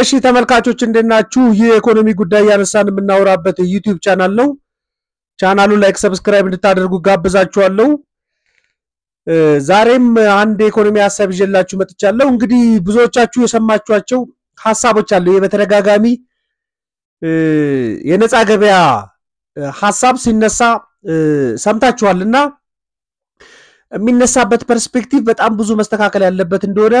እሺ ተመልካቾች እንደናችሁ ይህ የኢኮኖሚ ጉዳይ ያነሳን የምናወራበት ዩቲዩብ ቻናል ነው። ቻናሉን ላይክ፣ ሰብስክራይብ እንድታደርጉ ጋብዛችኋለሁ። ዛሬም አንድ የኢኮኖሚ ሀሳብ ይዤላችሁ መጥቻለሁ። እንግዲህ ብዙዎቻችሁ የሰማችኋቸው ሀሳቦች አሉ። በተደጋጋሚ የነፃ ገበያ ሀሳብ ሲነሳ ሰምታችኋል እና የሚነሳበት ፐርስፔክቲቭ በጣም ብዙ መስተካከል ያለበት እንደሆነ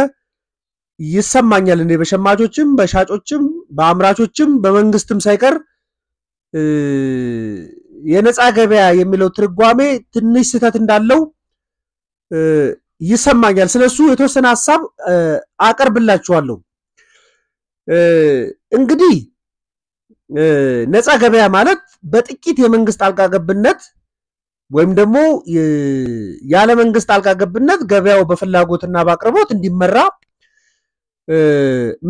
ይሰማኛል እኔ በሸማቾችም በሻጮችም በአምራቾችም በመንግስትም ሳይቀር የነፃ ገበያ የሚለው ትርጓሜ ትንሽ ስህተት እንዳለው ይሰማኛል። ስለሱ የተወሰነ ሀሳብ አቀርብላችኋለሁ። እንግዲህ ነፃ ገበያ ማለት በጥቂት የመንግስት ጣልቃ ገብነት ወይም ደግሞ ያለ መንግስት ጣልቃ ገብነት ገበያው በፍላጎትና በአቅርቦት እንዲመራ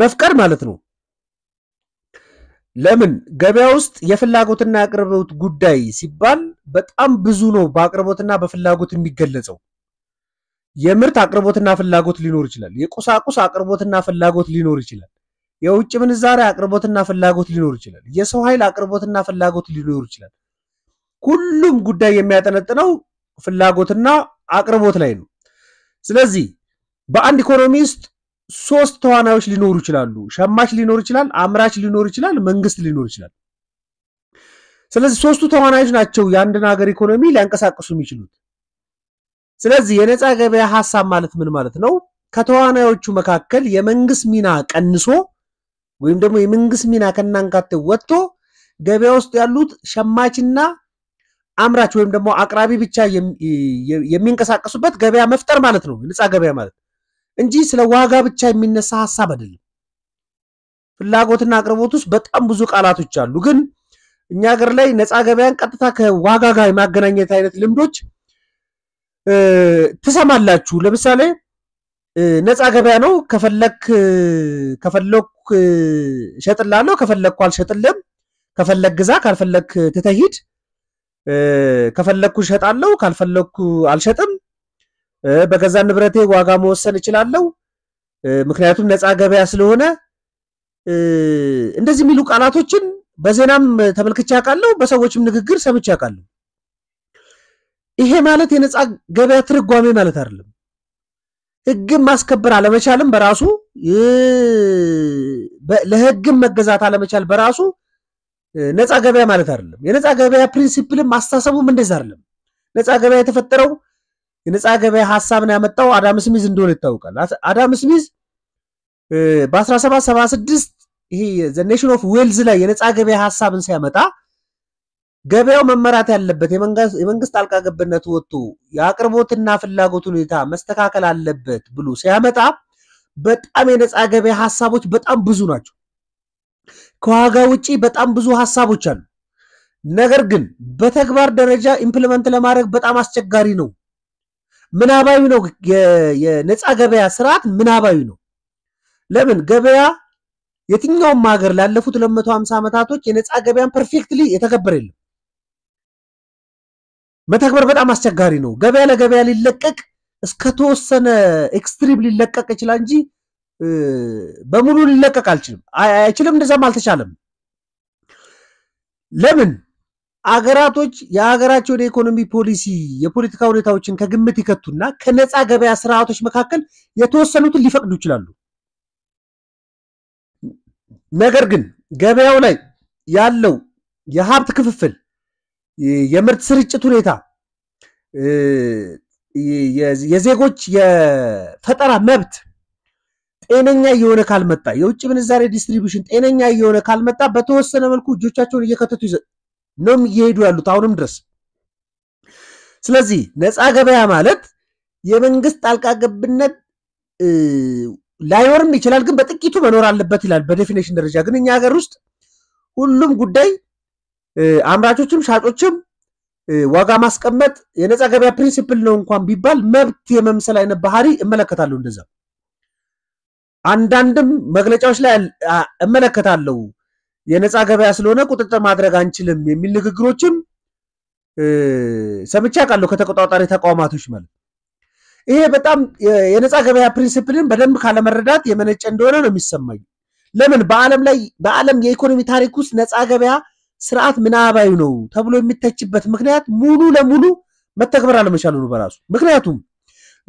መፍቀር ማለት ነው። ለምን ገበያ ውስጥ የፍላጎትና የአቅርቦት ጉዳይ ሲባል በጣም ብዙ ነው። በአቅርቦትና በፍላጎት የሚገለጸው የምርት አቅርቦትና ፍላጎት ሊኖር ይችላል። የቁሳቁስ አቅርቦትና ፍላጎት ሊኖር ይችላል። የውጭ ምንዛሪ አቅርቦትና ፍላጎት ሊኖር ይችላል። የሰው ኃይል አቅርቦትና ፍላጎት ሊኖር ይችላል። ሁሉም ጉዳይ የሚያጠነጥነው ፍላጎትና አቅርቦት ላይ ነው። ስለዚህ በአንድ ኢኮኖሚ ውስጥ ሶስት ተዋናዮች ሊኖሩ ይችላሉ። ሸማች ሊኖር ይችላል፣ አምራች ሊኖር ይችላል፣ መንግስት ሊኖር ይችላል። ስለዚህ ሶስቱ ተዋናዮች ናቸው የአንድን ሀገር ኢኮኖሚ ሊያንቀሳቅሱ የሚችሉት። ስለዚህ የነፃ ገበያ ሀሳብ ማለት ምን ማለት ነው? ከተዋናዮቹ መካከል የመንግስት ሚና ቀንሶ ወይም ደግሞ የመንግስት ሚና ከናንካቴው ወጥቶ ገበያ ውስጥ ያሉት ሸማችና አምራች ወይም ደግሞ አቅራቢ ብቻ የሚንቀሳቀሱበት ገበያ መፍጠር ማለት ነው ነፃ ገበያ ማለት እንጂ ስለ ዋጋ ብቻ የሚነሳ ሀሳብ አይደለም። ፍላጎትና አቅርቦት ውስጥ በጣም ብዙ ቃላቶች አሉ። ግን እኛ ሀገር ላይ ነፃ ገበያን ቀጥታ ከዋጋ ጋር የማገናኘት አይነት ልምዶች ትሰማላችሁ። ለምሳሌ ነፃ ገበያ ነው ከፈለክ ከፈለክ እሸጥልሃለሁ፣ ከፈለግኩ አልሸጥልም፣ ከፈለክ ግዛ፣ ካልፈለክ ትተሂድ፣ ከፈለግኩ እሸጣለሁ፣ ካልፈለግኩ አልሸጥም በገዛ ንብረቴ ዋጋ መወሰን እችላለሁ፣ ምክንያቱም ነፃ ገበያ ስለሆነ እንደዚህ የሚሉ ቃላቶችን በዜናም ተመልክቼ አውቃለሁ፣ በሰዎችም ንግግር ሰምቼ አውቃለሁ። ይሄ ማለት የነፃ ገበያ ትርጓሜ ማለት አይደለም። ሕግን ማስከበር አለመቻልም በራሱ ለሕግም መገዛት አለመቻል በራሱ ነፃ ገበያ ማለት አይደለም። የነፃ ገበያ ፕሪንሲፕልም አስተሳሰቡም እንደዛ አይደለም። ነፃ ገበያ የተፈጠረው የነፃ ገበያ ሀሳብን ያመጣው አዳም ስሚዝ እንደሆነ ይታወቃል። አዳም ስሚዝ በ1776 ይሄ ዘ ኔሽን ኦፍ ዌልዝ ላይ የነፃ ገበያ ሀሳብን ሲያመጣ ገበያው መመራት ያለበት የመንግስት ጣልቃ ገብነት ወጥቶ የአቅርቦትና ፍላጎት ሁኔታ መስተካከል አለበት ብሎ ሲያመጣ በጣም የነፃ ገበያ ሀሳቦች በጣም ብዙ ናቸው። ከዋጋ ውጪ በጣም ብዙ ሀሳቦች አሉ። ነገር ግን በተግባር ደረጃ ኢምፕሊመንት ለማድረግ በጣም አስቸጋሪ ነው። ምናባዊ ነው። የነፃ ገበያ ስርዓት ምናባዊ ነው። ለምን ገበያ የትኛውም ሀገር ላለፉት 250 ዓመታቶች የነፃ ገበያን ፐርፌክትሊ የተከበረ የለም። መተግበር በጣም አስቸጋሪ ነው። ገበያ ለገበያ ሊለቀቅ እስከተወሰነ ኤክስትሪም ሊለቀቅ ይችላል እንጂ በሙሉ ሊለቀቅ አልችልም አይችልም። እንደዛም አልተቻለም። ለምን አገራቶች የሀገራቸውን የኢኮኖሚ ፖሊሲ፣ የፖለቲካ ሁኔታዎችን ከግምት ይከቱና ከነፃ ገበያ ስርዓቶች መካከል የተወሰኑትን ሊፈቅዱ ይችላሉ። ነገር ግን ገበያው ላይ ያለው የሀብት ክፍፍል፣ የምርት ስርጭት ሁኔታ፣ የዜጎች የፈጠራ መብት ጤነኛ እየሆነ ካልመጣ የውጭ ምንዛሬ ዲስትሪቢሽን ጤነኛ እየሆነ ካልመጣ በተወሰነ መልኩ እጆቻቸውን እየከተቱ ነው እየሄዱ ያሉት አሁንም ድረስ። ስለዚህ ነፃ ገበያ ማለት የመንግስት ጣልቃ ገብነት ላይኖርም ይችላል፣ ግን በጥቂቱ መኖር አለበት ይላል በዴፊኔሽን ደረጃ። ግን እኛ ሀገር ውስጥ ሁሉም ጉዳይ አምራቾችም ሻጮችም ዋጋ ማስቀመጥ የነፃ ገበያ ፕሪንሲፕል ነው እንኳን ቢባል መብት የመምሰል አይነት ባህሪ እመለከታለሁ። እንደዛ አንዳንድም መግለጫዎች ላይ እመለከታለሁ። የነፃ ገበያ ስለሆነ ቁጥጥር ማድረግ አንችልም የሚል ንግግሮችም ሰምቻ ቃለሁ ከተቆጣጣሪ ተቋማቶች ማለት ይሄ በጣም የነፃ ገበያ ፕሪንሲፕልን በደንብ ካለመረዳት የመነጨ እንደሆነ ነው የሚሰማኝ። ለምን በአለም ላይ በአለም የኢኮኖሚ ታሪክ ውስጥ ነፃ ገበያ ስርዓት ምናባዩ ነው ተብሎ የሚተችበት ምክንያት ሙሉ ለሙሉ መተግበር አለመቻሉ ነው በራሱ። ምክንያቱም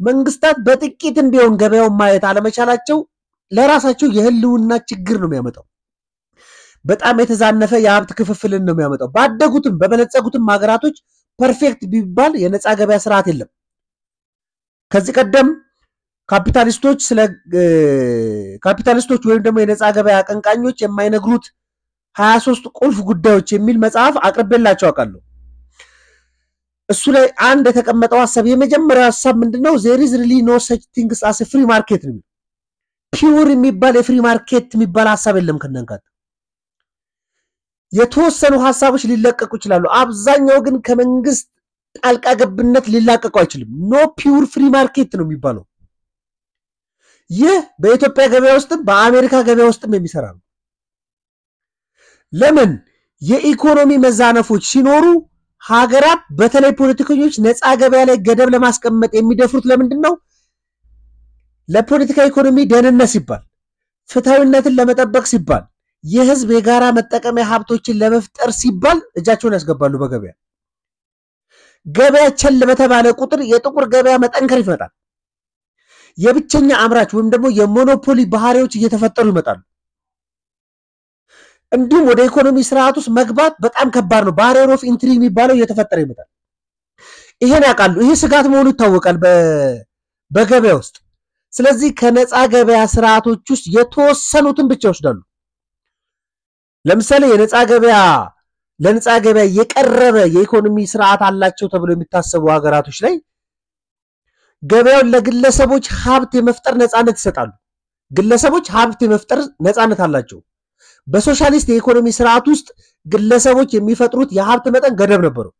መንግስታት በጥቂት እንዲሆን ገበያውን ማየት አለመቻላቸው ለራሳቸው የህልውና ችግር ነው የሚያመጣው። በጣም የተዛነፈ የሀብት ክፍፍልን ነው የሚያመጣው። ባደጉትም በበለጸጉትም ሀገራቶች ፐርፌክት ቢባል የነፃ ገበያ ስርዓት የለም። ከዚህ ቀደም ካፒታሊስቶች ስለ ካፒታሊስቶች ወይም ደግሞ የነፃ ገበያ አቀንቃኞች የማይነግሩት ሀያ ሶስት ቁልፍ ጉዳዮች የሚል መጽሐፍ አቅርቤላቸው አውቃለሁ። እሱ ላይ አንድ የተቀመጠው ሀሳብ የመጀመሪያው ሀሳብ ምንድን ነው? ዜር ሪሊ ኖ ሰች ቲንግስ አስ ፍሪ ማርኬት ነው። ፒውር የሚባል የፍሪ ማርኬት የሚባል ሀሳብ የለም ከነንካት የተወሰኑ ሀሳቦች ሊለቀቁ ይችላሉ። አብዛኛው ግን ከመንግስት ጣልቃ ገብነት ሊላቀቁ አይችልም። ኖ ፒውር ፍሪ ማርኬት ነው የሚባለው። ይህ በኢትዮጵያ ገበያ ውስጥም በአሜሪካ ገበያ ውስጥም የሚሰራ ነው። ለምን የኢኮኖሚ መዛነፎች ሲኖሩ ሀገራት በተለይ ፖለቲከኞች ነፃ ገበያ ላይ ገደብ ለማስቀመጥ የሚደፍሩት ለምንድን ነው? ለፖለቲካ ኢኮኖሚ ደህንነት ሲባል፣ ፍትሐዊነትን ለመጠበቅ ሲባል የህዝብ የጋራ መጠቀሚያ ሀብቶችን ለመፍጠር ሲባል እጃቸውን ያስገባሉ በገበያ ገበያ ቸል በተባለ ቁጥር የጥቁር ገበያ መጠንከር ይመጣል። የብቸኛ አምራች ወይም ደግሞ የሞኖፖሊ ባህሪዎች እየተፈጠሩ ይመጣሉ። እንዲሁም ወደ ኢኮኖሚ ስርዓት ውስጥ መግባት በጣም ከባድ ነው። ባሪየር ኦፍ ኢንትሪ የሚባለው እየተፈጠረ ይመጣል። ይሄን ያውቃሉ። ይሄ ስጋት መሆኑ ይታወቃል በገበያ ውስጥ። ስለዚህ ከነፃ ገበያ ስርዓቶች ውስጥ የተወሰኑትን ብቻ ይወስዳሉ። ለምሳሌ የነፃ ገበያ ለነፃ ገበያ የቀረበ የኢኮኖሚ ስርዓት አላቸው ተብሎ የሚታሰቡ ሀገራቶች ላይ ገበያውን ለግለሰቦች ሀብት የመፍጠር ነፃነት ይሰጣሉ። ግለሰቦች ሀብት የመፍጠር ነፃነት አላቸው። በሶሻሊስት የኢኮኖሚ ስርዓት ውስጥ ግለሰቦች የሚፈጥሩት የሀብት መጠን ገደብ ነበረው።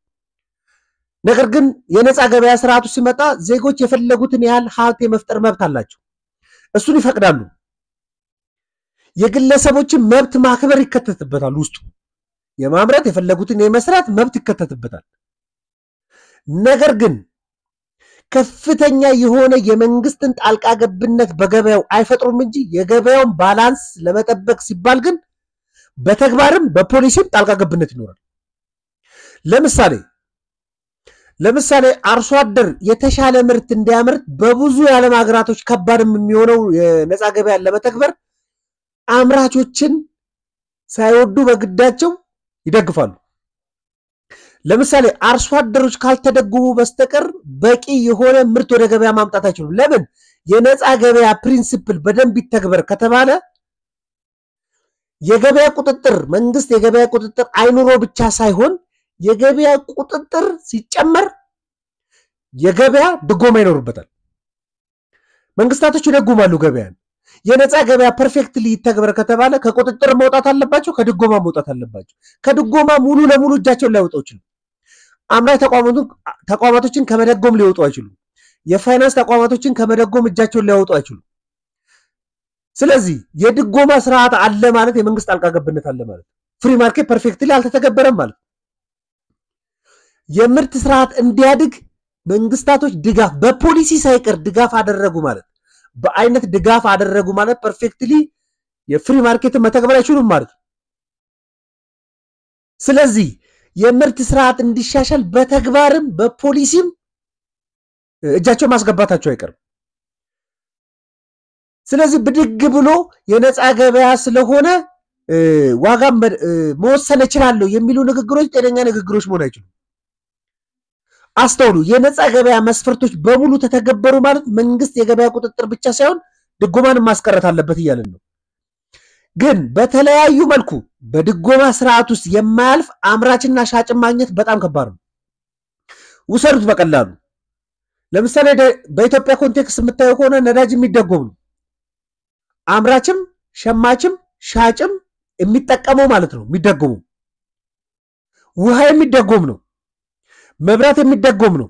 ነገር ግን የነፃ ገበያ ስርዓቱ ሲመጣ ዜጎች የፈለጉትን ያህል ሀብት የመፍጠር መብት አላቸው። እሱን ይፈቅዳሉ። የግለሰቦችን መብት ማክበር ይከተትበታል። ውስጡ የማምረት የፈለጉትን የመስራት መብት ይከተትበታል። ነገር ግን ከፍተኛ የሆነ የመንግስትን ጣልቃ ገብነት በገበያው አይፈጥሩም እንጂ የገበያውን ባላንስ ለመጠበቅ ሲባል ግን በተግባርም በፖሊሲም ጣልቃ ገብነት ይኖራል። ለምሳሌ ለምሳሌ አርሶ አደር የተሻለ ምርት እንዲያመርት በብዙ የዓለም ሀገራቶች ከባድ የሚሆነው የነፃ ገበያን ለመተግበር አምራቾችን ሳይወዱ በግዳቸው ይደግፋሉ። ለምሳሌ አርሶ አደሮች ካልተደጉሙ በስተቀር በቂ የሆነ ምርት ወደ ገበያ ማምጣት አይችሉም። ለምን? የነፃ ገበያ ፕሪንሲፕል በደንብ ይተግበር ከተባለ የገበያ ቁጥጥር መንግስት የገበያ ቁጥጥር አይኑሮ ብቻ ሳይሆን የገበያ ቁጥጥር ሲጨመር የገበያ ድጎማ ይኖርበታል። መንግስታቶች ይደጉማሉ ገበያን የነፃ ገበያ ፐርፌክትሊ ይተግበር ከተባለ ከቁጥጥር መውጣት አለባቸው፣ ከድጎማ መውጣት አለባቸው። ከድጎማ ሙሉ ለሙሉ እጃቸውን ሊያወጡ አይችሉም። አምራች ተቋማቶችን ከመደጎም ሊወጡ አይችሉም። የፋይናንስ ተቋማቶችን ከመደጎም እጃቸውን ሊያወጡ አይችሉም። ስለዚህ የድጎማ ስርዓት አለ ማለት የመንግስት ጣልቃ ገብነት አለ ማለት ፍሪ ማርኬት ፐርፌክትሊ አልተተገበረም ማለት የምርት ስርዓት እንዲያድግ መንግስታቶች ድጋፍ በፖሊሲ ሳይቀር ድጋፍ አደረጉ ማለት በአይነት ድጋፍ አደረጉ ማለት ፐርፌክትሊ የፍሪ ማርኬትን መተግበር አይችሉም ማለት ነው። ስለዚህ የምርት ስርዓት እንዲሻሻል በተግባርም በፖሊሲም እጃቸው ማስገባታቸው አይቀርም። ስለዚህ ብድግ ብሎ የነፃ ገበያ ስለሆነ ዋጋ መወሰን እችላለሁ የሚሉ ንግግሮች ጤነኛ ንግግሮች መሆን አይችሉም። አስተውሉ። የነፃ ገበያ መስፈርቶች በሙሉ ተተገበሩ ማለት መንግስት የገበያ ቁጥጥር ብቻ ሳይሆን ድጎማን ማስቀረት አለበት እያለን ነው። ግን በተለያዩ መልኩ በድጎማ ስርዓት ውስጥ የማያልፍ አምራችና ሻጭን ማግኘት በጣም ከባድ ነው። ውሰዱት በቀላሉ ለምሳሌ በኢትዮጵያ ኮንቴክስት የምታየው ከሆነ ነዳጅ የሚደጎም ነው። አምራችም ሸማችም ሻጭም የሚጠቀመው ማለት ነው የሚደጎመው ውሃ የሚደጎም ነው። መብራት የሚደጎም ነው።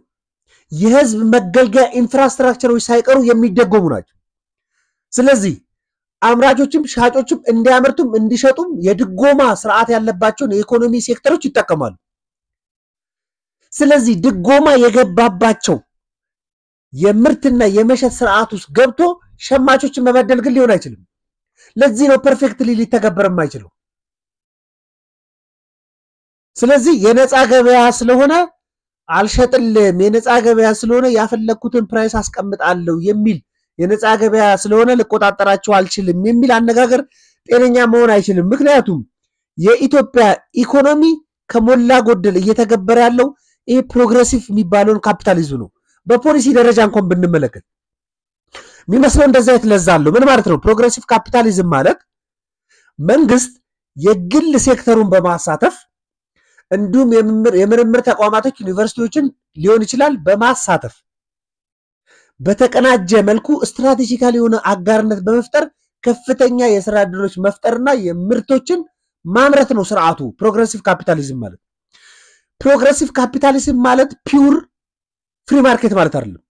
የህዝብ መገልገያ ኢንፍራስትራክቸሮች ሳይቀሩ የሚደጎሙ ናቸው። ስለዚህ አምራቾችም ሻጮችም እንዲያመርቱም እንዲሸጡም የድጎማ ስርዓት ያለባቸውን የኢኮኖሚ ሴክተሮች ይጠቀማሉ። ስለዚህ ድጎማ የገባባቸው የምርትና የመሸጥ ስርዓት ውስጥ ገብቶ ሸማቾችን መበደል ግን ሊሆን አይችልም። ለዚህ ነው ፐርፌክትሊ ሊተገበር የማይችለው። ስለዚህ የነፃ ገበያ ስለሆነ አልሸጥልም የነፃ ገበያ ስለሆነ ያፈለግኩትን ፕራይስ አስቀምጣለሁ የሚል የነፃ ገበያ ስለሆነ ልቆጣጠራቸው አልችልም የሚል አነጋገር ጤነኛ መሆን አይችልም። ምክንያቱም የኢትዮጵያ ኢኮኖሚ ከሞላ ጎደል እየተገበረ ያለው ይሄ ፕሮግረሲቭ የሚባለውን ካፒታሊዝም ነው። በፖሊሲ ደረጃ እንኳን ብንመለከት የሚመስለው እንደዚ አይነት ለዛ አለው። ምን ማለት ነው? ፕሮግረሲቭ ካፒታሊዝም ማለት መንግስት የግል ሴክተሩን በማሳተፍ እንዲሁም የምርምር ተቋማቶች ዩኒቨርሲቲዎችን ሊሆን ይችላል በማሳተፍ በተቀናጀ መልኩ ስትራቴጂካል የሆነ አጋርነት በመፍጠር ከፍተኛ የስራ ዕድሎች መፍጠርና የምርቶችን ማምረት ነው ስርዓቱ። ፕሮግረሲቭ ካፒታሊዝም ማለት ፕሮግረሲቭ ካፒታሊዝም ማለት ፒውር ፍሪ ማርኬት ማለት አይደለም።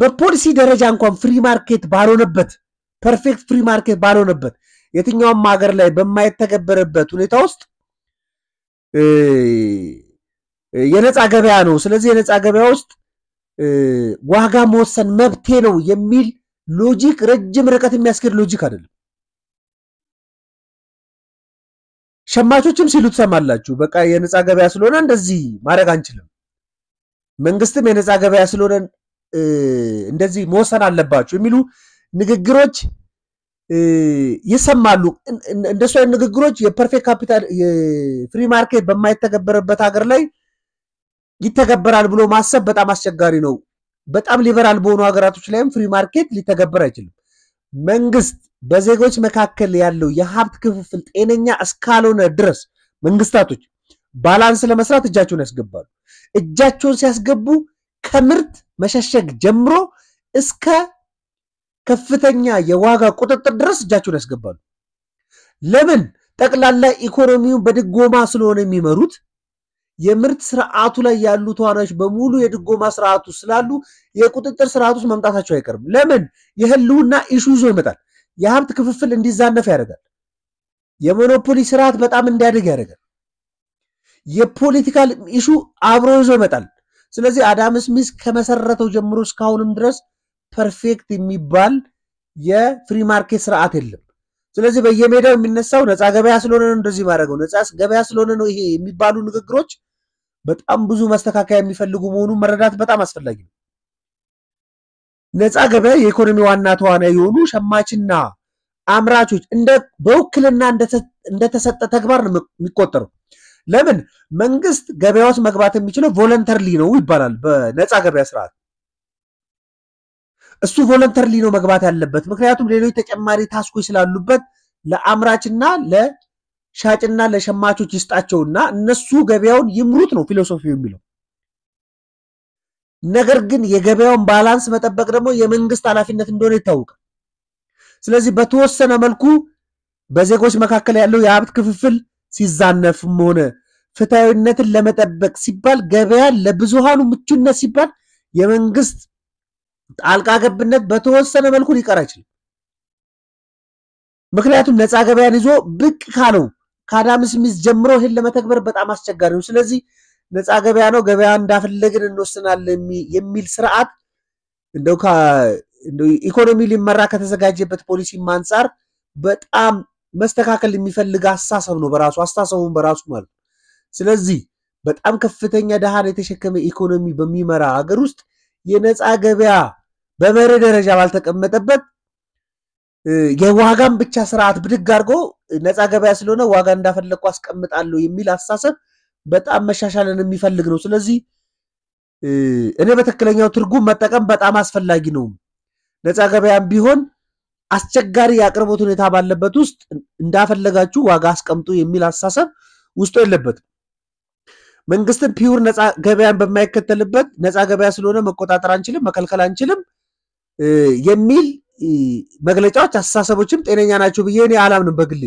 በፖሊሲ ደረጃ እንኳን ፍሪ ማርኬት ባልሆነበት፣ ፐርፌክት ፍሪ ማርኬት ባልሆነበት፣ የትኛውም ሀገር ላይ በማይተገበርበት ሁኔታ ውስጥ የነፃ ገበያ ነው። ስለዚህ የነፃ ገበያ ውስጥ ዋጋ መወሰን መብቴ ነው የሚል ሎጂክ ረጅም ርቀት የሚያስኬድ ሎጂክ አይደለም። ሸማቾችም ሲሉ ትሰማላችሁ። በቃ የነፃ ገበያ ስለሆነ እንደዚህ ማድረግ አንችልም። መንግስትም የነፃ ገበያ ስለሆነ እንደዚህ መወሰን አለባችሁ የሚሉ ንግግሮች ይሰማሉ። እንደሱ አይነት ንግግሮች የፐርፌክት ካፒታል ፍሪ ማርኬት በማይተገበርበት ሀገር ላይ ይተገበራል ብሎ ማሰብ በጣም አስቸጋሪ ነው። በጣም ሊበራል በሆኑ ሀገራቶች ላይም ፍሪ ማርኬት ሊተገበር አይችልም። መንግስት በዜጎች መካከል ያለው የሀብት ክፍፍል ጤነኛ እስካልሆነ ድረስ መንግስታቶች ባላንስ ለመስራት እጃቸውን ያስገባሉ። እጃቸውን ሲያስገቡ ከምርት መሸሸግ ጀምሮ እስከ ከፍተኛ የዋጋ ቁጥጥር ድረስ እጃቸውን ያስገባሉ። ለምን? ጠቅላላ ኢኮኖሚውን በድጎማ ስለሆነ የሚመሩት የምርት ስርዓቱ ላይ ያሉ ተዋናዮች በሙሉ የድጎማ ስርዓቱ ስላሉ የቁጥጥር ስርዓቱ ውስጥ መምጣታቸው አይቀርም። ለምን? የህልውና ኢሹ ይዞ ይመጣል። የሀብት ክፍፍል እንዲዛነፍ ያደርጋል። የሞኖፖሊ ስርዓት በጣም እንዲያድግ ያደርጋል። የፖለቲካል ኢሹ አብሮ ይዞ ይመጣል። ስለዚህ አዳም ስሚዝ ከመሰረተው ጀምሮ እስካሁንም ድረስ ፐርፌክት የሚባል የፍሪ ማርኬት ስርዓት የለም። ስለዚህ በየሜዳው የሚነሳው ነፃ ገበያ ስለሆነ ነው እንደዚህ ማድረገው ነፃ ገበያ ስለሆነ ነው ይሄ የሚባሉ ንግግሮች በጣም ብዙ መስተካከያ የሚፈልጉ መሆኑን መረዳት በጣም አስፈላጊ ነው። ነፃ ገበያ የኢኮኖሚ ዋና ተዋናይ የሆኑ ሸማችና አምራቾች በውክልና እንደተሰጠ ተግባር ነው የሚቆጠረው። ለምን መንግስት ገበያ ውስጥ መግባት የሚችለው ቮለንተርሊ ነው ይባላል በነፃ ገበያ ስርዓት እሱ ቮለንተርሊ ነው መግባት ያለበት። ምክንያቱም ሌሎች ተጨማሪ ታስኮች ስላሉበት ለአምራችና ለሻጭና ለሸማቾች ይስጣቸውና እነሱ ገበያውን ይምሩት ነው ፊሎሶፊ የሚለው። ነገር ግን የገበያውን ባላንስ መጠበቅ ደግሞ የመንግስት ኃላፊነት እንደሆነ ይታወቃል። ስለዚህ በተወሰነ መልኩ በዜጎች መካከል ያለው የሀብት ክፍፍል ሲዛነፍም ሆነ ፍትሐዊነትን ለመጠበቅ ሲባል ገበያ ለብዙሃኑ ምቹነት ሲባል የመንግስት ጣልቃ ገብነት በተወሰነ መልኩ ሊቀር አይችልም። ምክንያቱም ነፃ ገበያን ይዞ ብቅ ካለው ከአዳም ስሚዝ ጀምሮ ይህን ለመተግበር በጣም አስቸጋሪ ነው። ስለዚህ ነፃ ገበያ ነው፣ ገበያ እንዳፈለግን እንወስናለን የሚል ስርዓት እንደው ኢኮኖሚ ሊመራ ከተዘጋጀበት ፖሊሲም አንጻር በጣም መስተካከል የሚፈልግ አስተሳሰብ ነው በራሱ አስተሳሰቡን በራሱ ማለት ስለዚህ በጣም ከፍተኛ ድሃን የተሸከመ ኢኮኖሚ በሚመራ ሀገር ውስጥ የነፃ ገበያ በመሬ ደረጃ ባልተቀመጠበት የዋጋን ብቻ ስርዓት ብድግ አድርጎ ነፃ ገበያ ስለሆነ ዋጋ እንዳፈለግኩ አስቀምጣለሁ የሚል አስተሳሰብ በጣም መሻሻልን የሚፈልግ ነው። ስለዚህ እኔ በትክክለኛው ትርጉም መጠቀም በጣም አስፈላጊ ነው። ነፃ ገበያም ቢሆን አስቸጋሪ የአቅርቦት ሁኔታ ባለበት ውስጥ እንዳፈለጋችሁ ዋጋ አስቀምጡ የሚል አስተሳሰብ ውስጡ የለበትም። መንግስትም ፒውር ነፃ ገበያን በማይከተልበት ነፃ ገበያ ስለሆነ መቆጣጠር አንችልም፣ መከልከል አንችልም የሚል መግለጫዎች አስተሳሰቦችም ጤነኛ ናቸው ብዬ እኔ አላምንም በግሌ።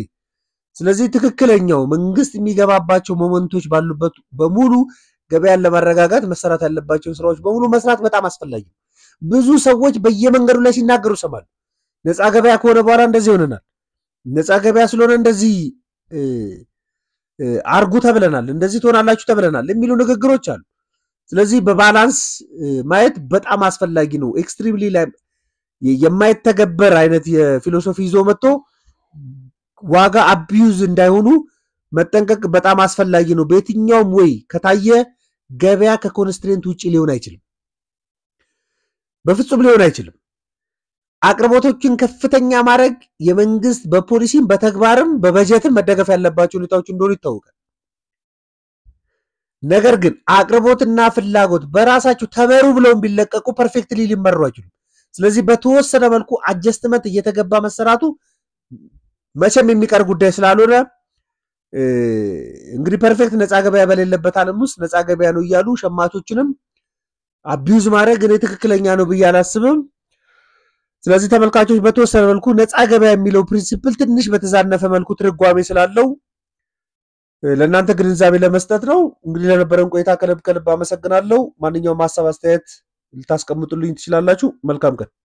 ስለዚህ ትክክለኛው መንግስት የሚገባባቸው ሞመንቶች ባሉበት በሙሉ ገበያን ለማረጋጋት መሰራት ያለባቸውን ስራዎች በሙሉ መስራት በጣም አስፈላጊ። ብዙ ሰዎች በየመንገዱ ላይ ሲናገሩ ይሰማሉ። ነፃ ገበያ ከሆነ በኋላ እንደዚህ ይሆነናል፣ ነፃ ገበያ ስለሆነ እንደዚህ አርጉ ተብለናል፣ እንደዚህ ትሆናላችሁ ተብለናል የሚሉ ንግግሮች አሉ። ስለዚህ በባላንስ ማየት በጣም አስፈላጊ ነው። ኤክስትሪምሊ የማይተገበር አይነት የፊሎሶፊ ይዞ መጥቶ ዋጋ አቢዩዝ እንዳይሆኑ መጠንቀቅ በጣም አስፈላጊ ነው። በየትኛውም ወይ ከታየ ገበያ ከኮንስትሬንት ውጭ ሊሆን አይችልም፣ በፍጹም ሊሆን አይችልም። አቅርቦቶችን ከፍተኛ ማድረግ የመንግስት በፖሊሲም በተግባርም በበጀትም መደገፍ ያለባቸው ሁኔታዎች እንደሆኑ ይታወቃል። ነገር ግን አቅርቦትና ፍላጎት በራሳቸው ተመሩ ብለው ቢለቀቁ ፐርፌክትሊ ሊመሩ አይችሉም። ስለዚህ በተወሰነ መልኩ አጀስትመንት እየተገባ መሰራቱ መቼም የሚቀር ጉዳይ ስላልሆነ እንግዲህ ፐርፌክት ነፃ ገበያ በሌለበት ዓለም ውስጥ ነፃ ገበያ ነው እያሉ ሸማቾችንም አቢዩዝ ማድረግ እኔ ትክክለኛ ነው ብዬ አላስብም። ስለዚህ ተመልካቾች በተወሰነ መልኩ ነፃ ገበያ የሚለው ፕሪንሲፕል ትንሽ በተዛነፈ መልኩ ትርጓሜ ስላለው ለእናንተ ግንዛቤ ለመስጠት ነው። እንግዲህ ለነበረን ቆይታ ከልብ ከልብ አመሰግናለሁ። ማንኛውም ሀሳብ አስተያየት ልታስቀምጡልኝ ትችላላችሁ። መልካም ቀን።